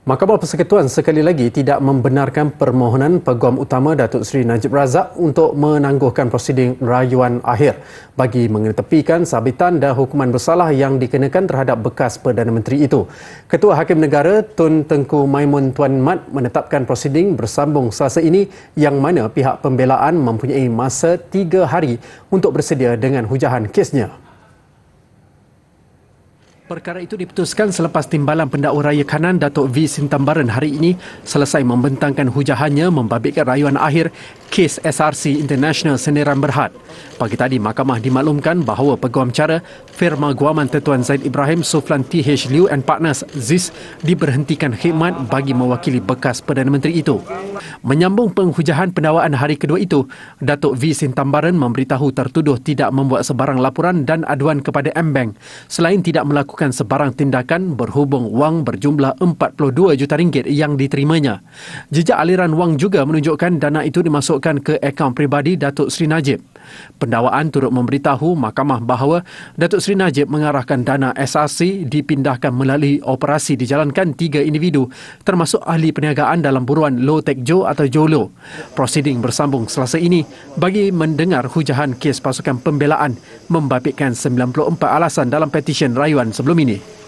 Mahkamah Persekutuan sekali lagi tidak membenarkan permohonan peguam utama Datuk Seri Najib Razak untuk menangguhkan prosiding rayuan akhir bagi mengetepikan sabitan dan hukuman bersalah yang dikenakan terhadap bekas Perdana Menteri itu. Ketua Hakim Negara Tun Tengku Maimun Tuan Mat menetapkan prosiding bersambung selasa ini yang mana pihak pembelaan mempunyai masa tiga hari untuk bersedia dengan hujahan kesnya. Perkara itu diputuskan selepas timbalan pendakwa raya kanan Datuk V. Sintambaran hari ini selesai membentangkan hujahannya membabitkan rayuan akhir kes SRC International Sendirian Berhad. Pagi tadi, mahkamah dimaklumkan bahawa peguam cara firma guaman Tetuan Zaid Ibrahim Suflan TH Liu and Partners Ziz diberhentikan khidmat bagi mewakili bekas Perdana Menteri itu. Menyambung penghujahan pendawaan hari kedua itu, Datuk V. Sintambaran memberitahu tertuduh tidak membuat sebarang laporan dan aduan kepada M-Bank selain tidak melakukan sebarang tindakan berhubung wang berjumlah 42 juta ringgit yang diterimanya. Jejak aliran wang juga menunjukkan dana itu dimasukkan dimasukkan ke akaun peribadi Datuk Seri Najib. Pendawaan turut memberitahu mahkamah bahawa Datuk Seri Najib mengarahkan dana SRC dipindahkan melalui operasi dijalankan tiga individu termasuk ahli perniagaan dalam buruan Low Tech Joe atau Jolo. Prosiding bersambung selasa ini bagi mendengar hujahan kes pasukan pembelaan membabitkan 94 alasan dalam petisyen rayuan sebelum ini.